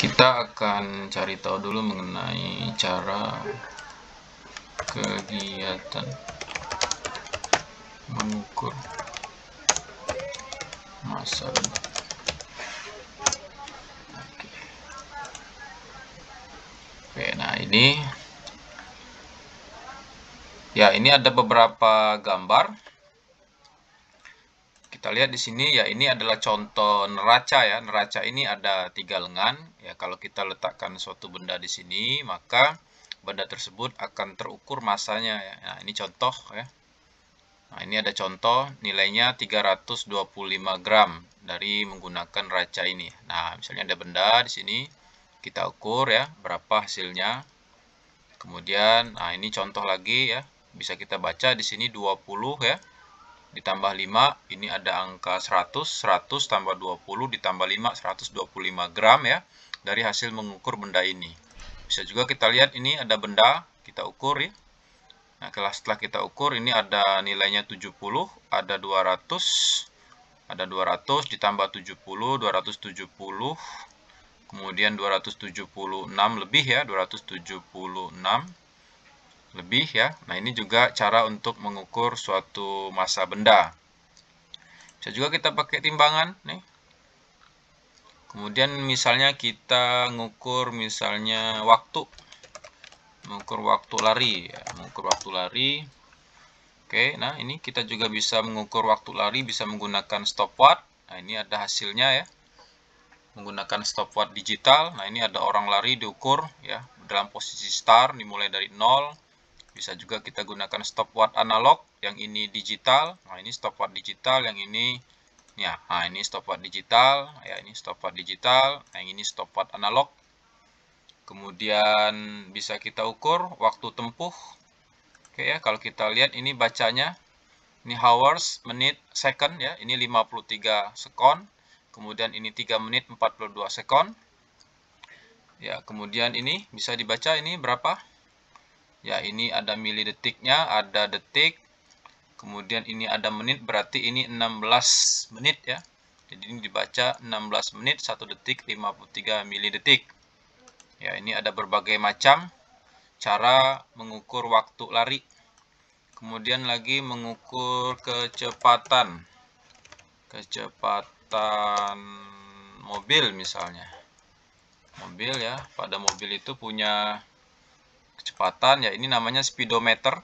kita akan cari tahu dulu mengenai cara kegiatan mengukur masa oke. oke nah ini ya ini ada beberapa gambar kita lihat di sini ya ini adalah contoh neraca ya. Neraca ini ada tiga lengan. Ya kalau kita letakkan suatu benda di sini maka benda tersebut akan terukur masanya ya. Nah, ini contoh ya. Nah, ini ada contoh nilainya 325 gram dari menggunakan raca ini. Nah, misalnya ada benda di sini kita ukur ya berapa hasilnya. Kemudian nah ini contoh lagi ya. Bisa kita baca di sini 20 ya ditambah 5, ini ada angka 100, 100 tambah 20 ditambah 5, 125 gram ya, dari hasil mengukur benda ini. Bisa juga kita lihat ini ada benda, kita ukur ya. Nah, kelas setelah kita ukur ini ada nilainya 70, ada 200, ada 200 ditambah 70, 270, kemudian 276 lebih ya, 276 lebih ya. Nah, ini juga cara untuk mengukur suatu massa benda. Bisa juga kita pakai timbangan nih. Kemudian misalnya kita mengukur misalnya waktu. Mengukur waktu lari ya, mengukur waktu lari. Oke, nah ini kita juga bisa mengukur waktu lari bisa menggunakan stopwatch. Nah, ini ada hasilnya ya. Menggunakan stopwatch digital. Nah, ini ada orang lari diukur ya dalam posisi start dimulai dari 0 bisa juga kita gunakan stopwatch analog, yang ini digital. Nah, ini stopwatch digital, yang ini ya. Nah, ini stopwatch digital, ya ini stopwatch digital, yang ini stopwatch analog. Kemudian bisa kita ukur waktu tempuh. Oke ya, kalau kita lihat ini bacanya ini hours, menit, second ya. Ini 53 sekon. Kemudian ini 3 menit 42 sekon. Ya, kemudian ini bisa dibaca ini berapa? ya ini ada mili detiknya ada detik kemudian ini ada menit berarti ini 16 menit ya jadi ini dibaca 16 menit 1 detik 53 mili detik ya ini ada berbagai macam cara mengukur waktu lari kemudian lagi mengukur kecepatan kecepatan mobil misalnya mobil ya pada mobil itu punya kecepatan ya ini namanya speedometer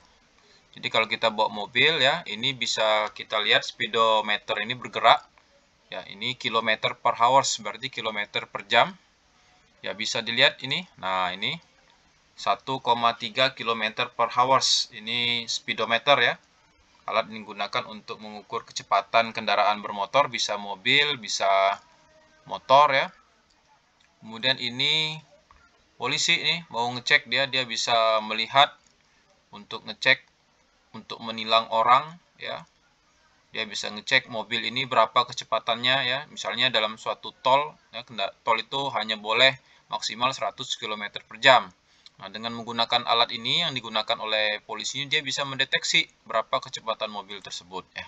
jadi kalau kita bawa mobil ya ini bisa kita lihat speedometer ini bergerak ya ini kilometer per hours berarti kilometer per jam ya bisa dilihat ini nah ini 1,3 km per hours ini speedometer ya alat digunakan untuk mengukur kecepatan kendaraan bermotor bisa mobil bisa motor ya kemudian ini polisi ini mau ngecek dia dia bisa melihat untuk ngecek untuk menilang orang ya dia bisa ngecek mobil ini berapa kecepatannya ya misalnya dalam suatu tol ya, tol itu hanya boleh maksimal 100 km per jam nah dengan menggunakan alat ini yang digunakan oleh polisinya, dia bisa mendeteksi berapa kecepatan mobil tersebut ya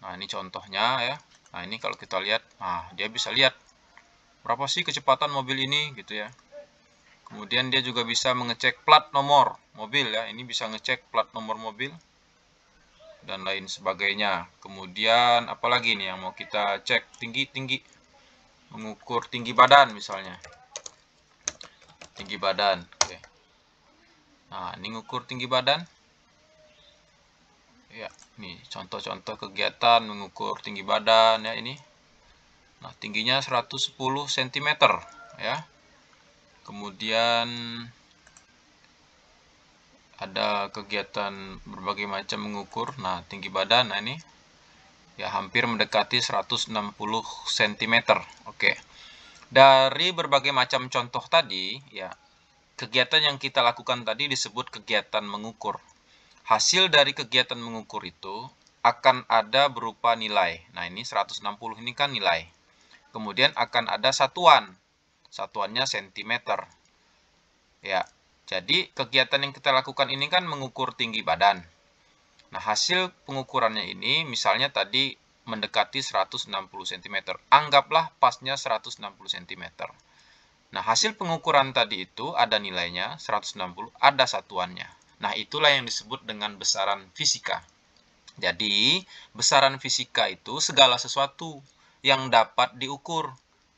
nah ini contohnya ya nah ini kalau kita lihat nah dia bisa lihat berapa sih kecepatan mobil ini gitu ya Kemudian dia juga bisa mengecek plat nomor mobil ya. Ini bisa ngecek plat nomor mobil dan lain sebagainya. Kemudian apalagi nih yang mau kita cek tinggi-tinggi. Mengukur tinggi badan misalnya. Tinggi badan. Oke. Nah, ini ngukur tinggi badan. Ya, ini contoh-contoh kegiatan mengukur tinggi badan ya ini. Nah, tingginya 110 cm ya kemudian ada kegiatan berbagai macam mengukur nah tinggi badan nah ini ya hampir mendekati 160 cm oke dari berbagai macam contoh tadi ya kegiatan yang kita lakukan tadi disebut kegiatan mengukur hasil dari kegiatan mengukur itu akan ada berupa nilai nah ini 160 ini kan nilai kemudian akan ada satuan satuannya sentimeter. Ya, jadi kegiatan yang kita lakukan ini kan mengukur tinggi badan. Nah, hasil pengukurannya ini misalnya tadi mendekati 160 cm. Anggaplah pasnya 160 cm. Nah, hasil pengukuran tadi itu ada nilainya 160, ada satuannya. Nah, itulah yang disebut dengan besaran fisika. Jadi, besaran fisika itu segala sesuatu yang dapat diukur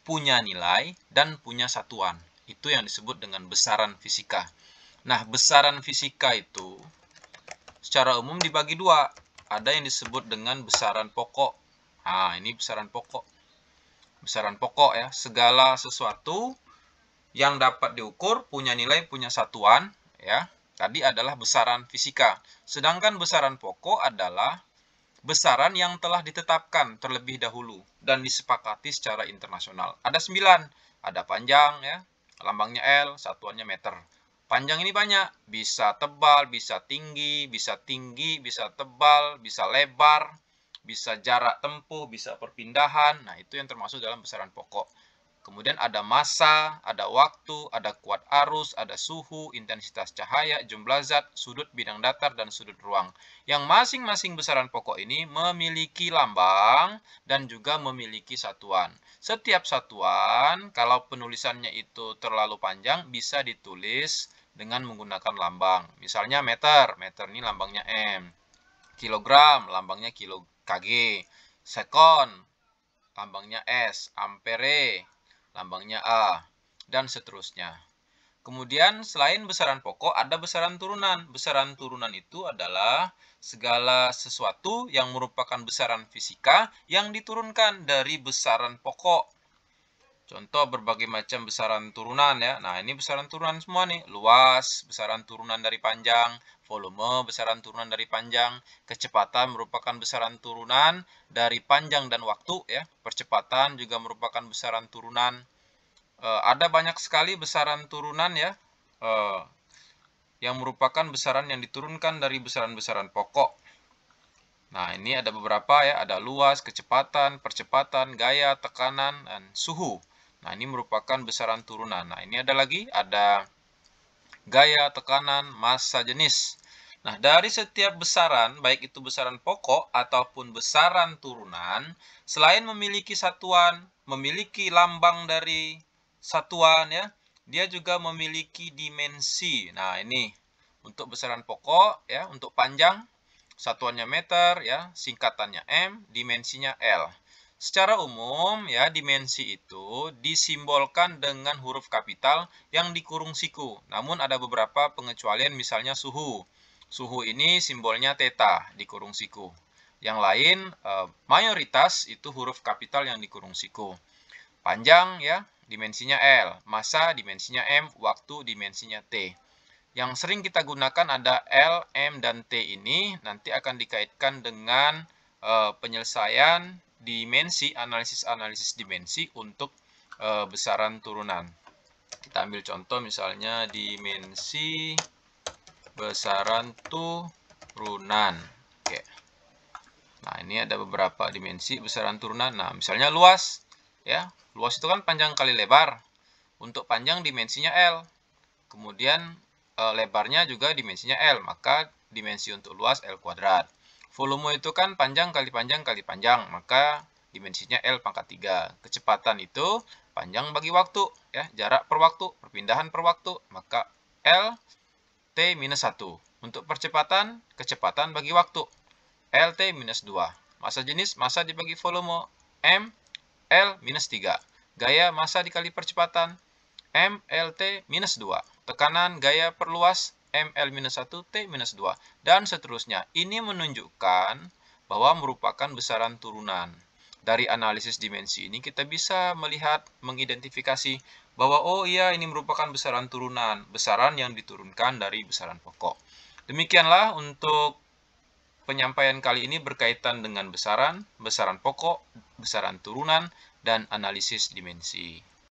punya nilai dan punya satuan. Itu yang disebut dengan besaran fisika. Nah, besaran fisika itu secara umum dibagi dua. Ada yang disebut dengan besaran pokok. Nah, ini besaran pokok. Besaran pokok ya, segala sesuatu yang dapat diukur punya nilai, punya satuan, ya. Tadi adalah besaran fisika. Sedangkan besaran pokok adalah besaran yang telah ditetapkan terlebih dahulu dan disepakati secara internasional. Ada sembilan ada panjang ya, lambangnya L, satuannya meter. Panjang ini banyak, bisa tebal, bisa tinggi, bisa tinggi, bisa tebal, bisa lebar, bisa jarak tempuh, bisa perpindahan. Nah, itu yang termasuk dalam besaran pokok. Kemudian ada masa, ada waktu, ada kuat arus, ada suhu, intensitas cahaya, jumlah zat, sudut bidang datar, dan sudut ruang. Yang masing-masing besaran pokok ini memiliki lambang dan juga memiliki satuan. Setiap satuan, kalau penulisannya itu terlalu panjang, bisa ditulis dengan menggunakan lambang. Misalnya meter, meter ini lambangnya M. Kilogram, lambangnya kilo KG. Sekon, lambangnya S. Ampere, lambangnya A, dan seterusnya. Kemudian selain besaran pokok ada besaran turunan. Besaran turunan itu adalah segala sesuatu yang merupakan besaran fisika yang diturunkan dari besaran pokok. Contoh berbagai macam besaran turunan ya. Nah, ini besaran turunan semua nih. Luas, besaran turunan dari panjang, volume, besaran turunan dari panjang, kecepatan merupakan besaran turunan dari panjang dan waktu ya. Percepatan juga merupakan besaran turunan. E, ada banyak sekali besaran turunan ya. E, yang merupakan besaran yang diturunkan dari besaran-besaran pokok. Nah, ini ada beberapa ya, ada luas, kecepatan, percepatan, gaya, tekanan, dan suhu. Nah, ini merupakan besaran turunan. Nah, ini ada lagi, ada gaya, tekanan, massa jenis. Nah, dari setiap besaran, baik itu besaran pokok ataupun besaran turunan, selain memiliki satuan, memiliki lambang dari satuan ya, dia juga memiliki dimensi. Nah, ini untuk besaran pokok ya, untuk panjang satuannya meter ya, singkatannya m, dimensinya L. Secara umum, ya dimensi itu disimbolkan dengan huruf kapital yang dikurung siku. Namun ada beberapa pengecualian misalnya suhu. Suhu ini simbolnya teta, dikurung siku. Yang lain eh, mayoritas itu huruf kapital yang dikurung siku. Panjang ya, dimensinya L, Masa, dimensinya M, waktu dimensinya T. Yang sering kita gunakan ada L, M, dan T ini nanti akan dikaitkan dengan eh, penyelesaian dimensi, analisis-analisis dimensi untuk e, besaran turunan. Kita ambil contoh misalnya dimensi besaran turunan. Oke. Nah, ini ada beberapa dimensi besaran turunan. Nah, misalnya luas ya. Luas itu kan panjang kali lebar. Untuk panjang dimensinya L. Kemudian e, lebarnya juga dimensinya L, maka dimensi untuk luas L kuadrat. Volume itu kan panjang kali panjang kali panjang, maka dimensinya L pangkat 3. Kecepatan itu panjang bagi waktu, ya jarak per waktu, perpindahan per waktu, maka L T minus 1. Untuk percepatan, kecepatan bagi waktu, L T minus 2. Masa jenis, masa dibagi volume, M L minus 3. Gaya masa dikali percepatan, M L T minus 2. Tekanan gaya perluas ML-1, T-2, dan seterusnya. Ini menunjukkan bahwa merupakan besaran turunan. Dari analisis dimensi ini kita bisa melihat, mengidentifikasi bahwa oh iya ini merupakan besaran turunan, besaran yang diturunkan dari besaran pokok. Demikianlah untuk penyampaian kali ini berkaitan dengan besaran, besaran pokok, besaran turunan, dan analisis dimensi.